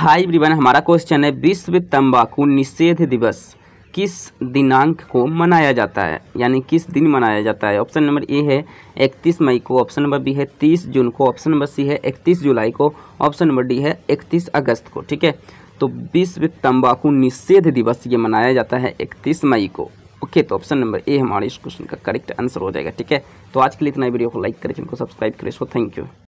high ब्रिवन हमारा question है विश्व तंबाकू निषेध दिवस किस दिनांक को मनाया जाता है यानी किस दिन मनाया जाता है ऑप्शन नंबर ए है 31 मई को ऑप्शन नंबर बी है 30 जून को ऑप्शन नंबर सी है 31 जुलाई को ऑप्शन नंबर डी है 31 अगस्त को ठीक है तो विश्व तंबाकू निषेध दिवस ये मनाया जाता है इकतीस मई को ओके तो ऑप्शन नंबर ए हमारे इस क्वेश्चन का करेक्ट आंसर हो जाएगा ठीक है तो आज के लिए इतना वीडियो को लाइक करें चैनल को सब्सक्राइब करें इसको थैंक यू